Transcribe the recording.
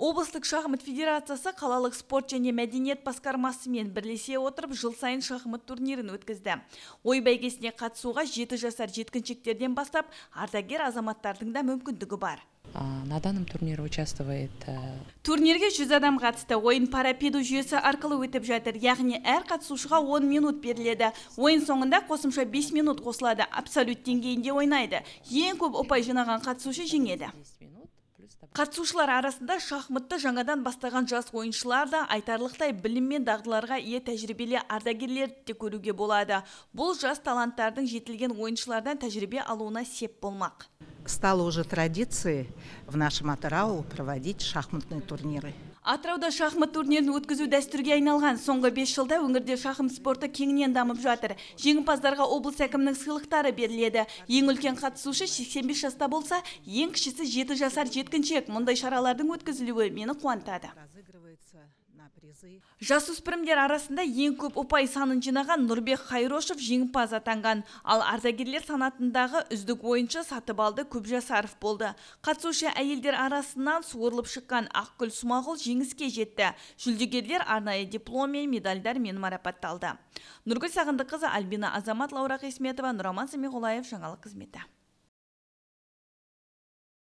облыстық шахмат федерациясы қалалық спорт және мәдениет басқармасымен бірлесе отырып жыл сайын шахмат турнирін өткізді ой бәйгесіне қатысуға жеті жасар жеткіншектерден бастап ардагер азаматтардың да мүмкіндігі бар на данном турнире участвует э, турнирге жүз адам қатысты ойын парапеду жүйесі арқылы өтіп жатыр яғни әр қатысушыға 10 минут беріледі ойын соңында қосымша 5 минут қосылады абсолют деңгейінде ойнайды ең көп ұпай жинаған қатысушы жеңеді қатысушылар арасында шахматты жаңадан бастаған жас ойыншылар да айтарлықтай білім мен дағдыларға ие тәжірибелі ардагерлерді де көруге болады бұл жас таланттардың жетілген ойыншылардан тәжірибе алуына сеп болмақ стало уже традицией в нашем Атырау проводить шахматные турниры. атырауда шахмат турнирін өткізу дәстүрге айналған соңғы 5 жылда өңірде шахым спорты кеңінен дамып жатыр жеңімпаздарға облыс әкімінің сыйлықтары беріледі ең үлкен қатысушы 85 жаста болса ең кішісі 7 жасар жеткіншек мұндай шаралардың өткізілуі мені қуантады жасөспірімдер арасында ең көп ұпай санын жинаған нұрбек хайрошев жеңімпаз атанған ал ардагерлер санатындағы үздік ойыншы сатып сатыбалды көпжасаров болды қатысушы әйелдер арасынан суырылып шыққан ақгүл смағұл жеңіске жетті жүлдегерлер арнайы медальдар мен медальдармен марапатталды нұргүл сағындыққызы альбина азамат лаура қисметова нұраман семиғұлаев жаңалық қызметі